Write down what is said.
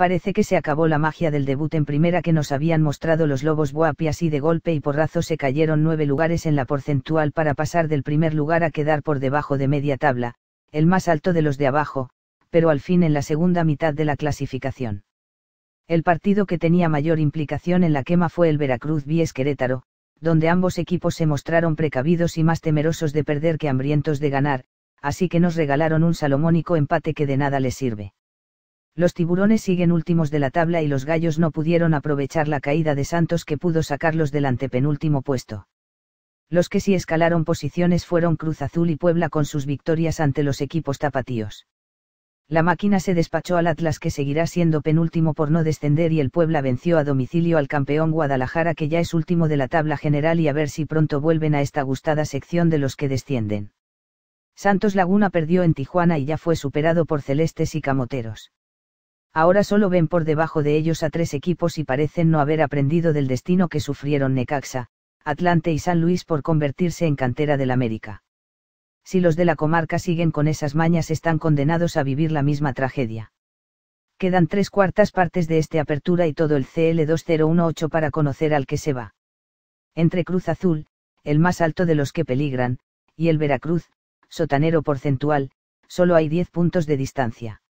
parece que se acabó la magia del debut en primera que nos habían mostrado los Lobos buapias y así de golpe y porrazo se cayeron nueve lugares en la porcentual para pasar del primer lugar a quedar por debajo de media tabla, el más alto de los de abajo, pero al fin en la segunda mitad de la clasificación. El partido que tenía mayor implicación en la quema fue el Veracruz Vies Querétaro, donde ambos equipos se mostraron precavidos y más temerosos de perder que hambrientos de ganar, así que nos regalaron un salomónico empate que de nada les sirve los tiburones siguen últimos de la tabla y los gallos no pudieron aprovechar la caída de Santos que pudo sacarlos del antepenúltimo puesto. Los que sí escalaron posiciones fueron Cruz Azul y Puebla con sus victorias ante los equipos tapatíos. La máquina se despachó al Atlas que seguirá siendo penúltimo por no descender y el Puebla venció a domicilio al campeón Guadalajara que ya es último de la tabla general y a ver si pronto vuelven a esta gustada sección de los que descienden. Santos Laguna perdió en Tijuana y ya fue superado por Celestes y Camoteros. Ahora solo ven por debajo de ellos a tres equipos y parecen no haber aprendido del destino que sufrieron Necaxa, Atlante y San Luis por convertirse en cantera del América. Si los de la comarca siguen con esas mañas están condenados a vivir la misma tragedia. Quedan tres cuartas partes de este apertura y todo el CL2018 para conocer al que se va. Entre Cruz Azul, el más alto de los que peligran, y el Veracruz, sotanero porcentual, solo hay 10 puntos de distancia.